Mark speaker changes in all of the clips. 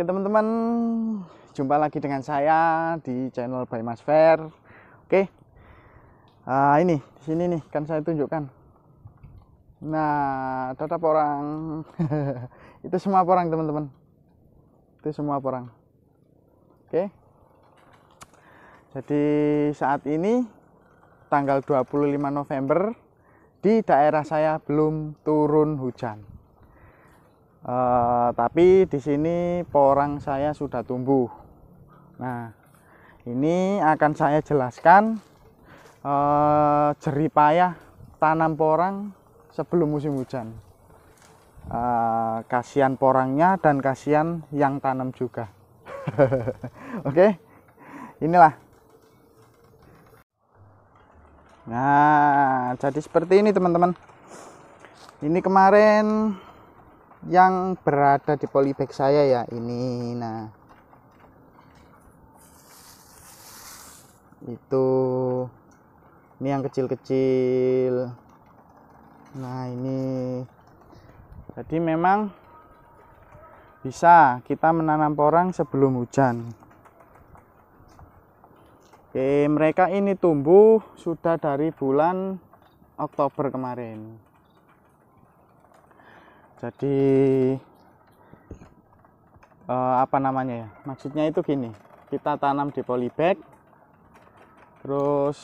Speaker 1: Oke teman-teman, jumpa lagi dengan saya di channel By Mas Fair. Oke, nah, ini di sini nih kan saya tunjukkan. Nah, tetap orang itu semua orang teman-teman, itu semua orang. Oke, jadi saat ini tanggal 25 November di daerah saya belum turun hujan e, tapi di sini porang saya sudah tumbuh. Nah, ini akan saya jelaskan uh, eh, jeripayah tanam porang sebelum musim hujan. Uh, kasihan porangnya dan kasihan yang tanam juga. Oke, okay? inilah. Nah, jadi seperti ini teman-teman. Ini kemarin yang berada di polybag saya ya ini nah itu ini yang kecil-kecil nah ini jadi memang bisa kita menanam porang sebelum hujan Oke, mereka ini tumbuh sudah dari bulan Oktober kemarin jadi eh, apa namanya ya maksudnya itu gini kita tanam di polybag terus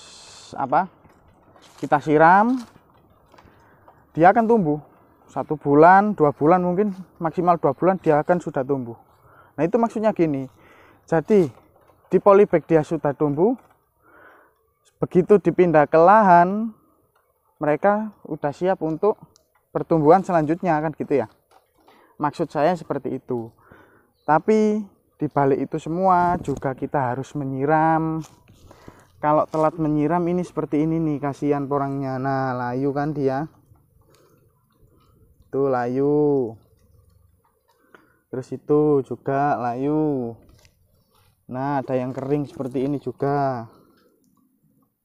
Speaker 1: apa kita siram dia akan tumbuh satu bulan dua bulan mungkin maksimal dua bulan dia akan sudah tumbuh nah itu maksudnya gini jadi di polybag dia sudah tumbuh begitu dipindah ke lahan mereka udah siap untuk pertumbuhan selanjutnya kan gitu ya maksud saya seperti itu tapi di balik itu semua juga kita harus menyiram kalau telat menyiram ini seperti ini nih kasihan porangnya nah layu kan dia itu layu terus itu juga layu nah ada yang kering seperti ini juga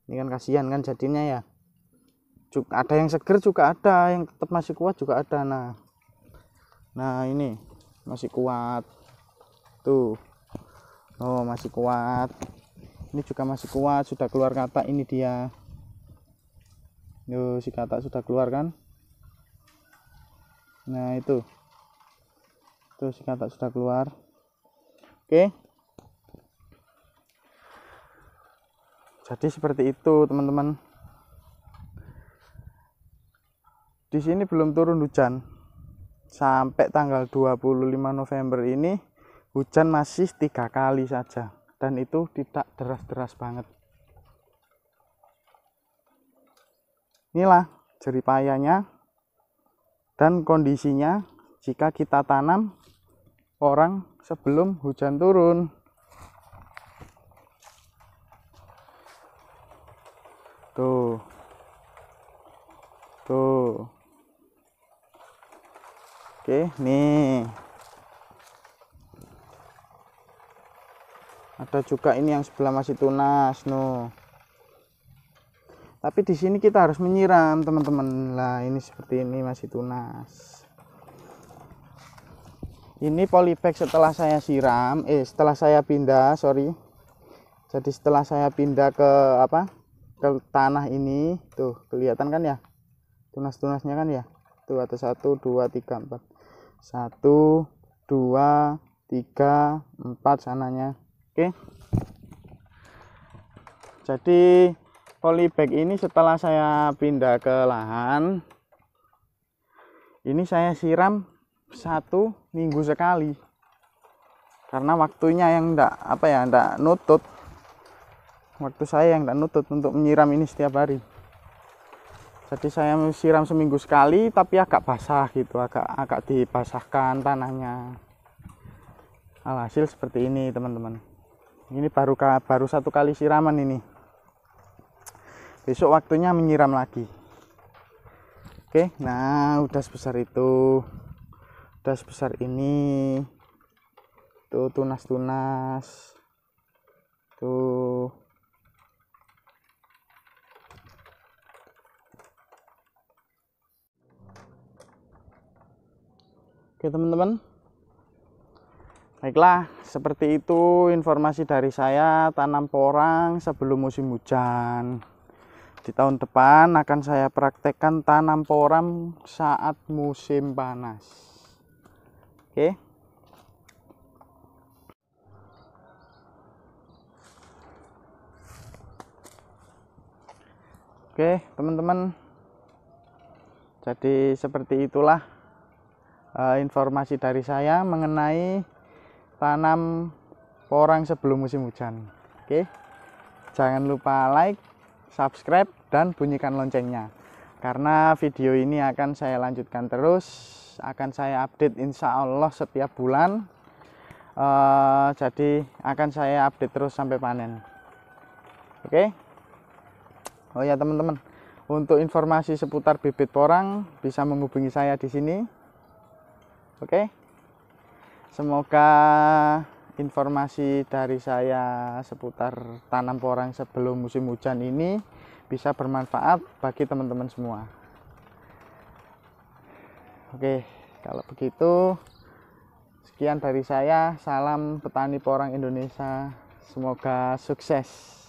Speaker 1: ini kan kasihan kan jadinya ya juga ada yang seger juga ada yang tetap masih kuat juga ada nah nah ini masih kuat tuh oh masih kuat ini juga masih kuat sudah keluar kata ini dia yo si kata sudah keluar kan nah itu itu si kata sudah keluar oke jadi seperti itu teman-teman di sini belum turun hujan sampai tanggal 25 November ini hujan masih tiga kali saja dan itu tidak deras-deras banget inilah jeripayanya dan kondisinya jika kita tanam orang sebelum hujan turun tuh tuh Oke, nih. Ada juga ini yang sebelah masih tunas, no. Tapi di sini kita harus menyiram, teman-teman. Lah, ini seperti ini masih tunas. Ini polybag setelah saya siram, eh setelah saya pindah, sorry. Jadi setelah saya pindah ke apa? Ke tanah ini, tuh kelihatan kan ya? Tunas-tunasnya kan ya? satu atau satu dua tiga empat satu dua tiga empat sananya oke jadi polybag ini setelah saya pindah ke lahan ini saya siram satu minggu sekali karena waktunya yang enggak apa ya enggak nutut waktu saya yang enggak nutut untuk menyiram ini setiap hari jadi saya siram seminggu sekali tapi agak basah gitu agak agak dibasahkan tanahnya alhasil seperti ini teman-teman ini baru baru satu kali siraman ini besok waktunya menyiram lagi oke nah udah sebesar itu udah sebesar ini tuh tunas-tunas tuh Oke teman-teman. Baiklah, seperti itu informasi dari saya tanam porang sebelum musim hujan. Di tahun depan akan saya praktekkan tanam porang saat musim panas. Oke. Oke, teman-teman. Jadi seperti itulah Eh, informasi dari saya mengenai tanam porang sebelum musim hujan. Oke. Jangan lupa like, subscribe dan bunyikan loncengnya. Karena video ini akan saya lanjutkan terus, akan saya update insya Allah setiap bulan. Uh, jadi akan saya update terus sampai panen. Oke. Oh ya teman-teman, untuk informasi seputar bibit porang bisa menghubungi saya di sini Oke. Semoga informasi dari saya seputar tanam porang sebelum musim hujan ini bisa bermanfaat bagi teman-teman semua. Oke, kalau begitu sekian dari saya. Salam petani porang Indonesia. Semoga sukses.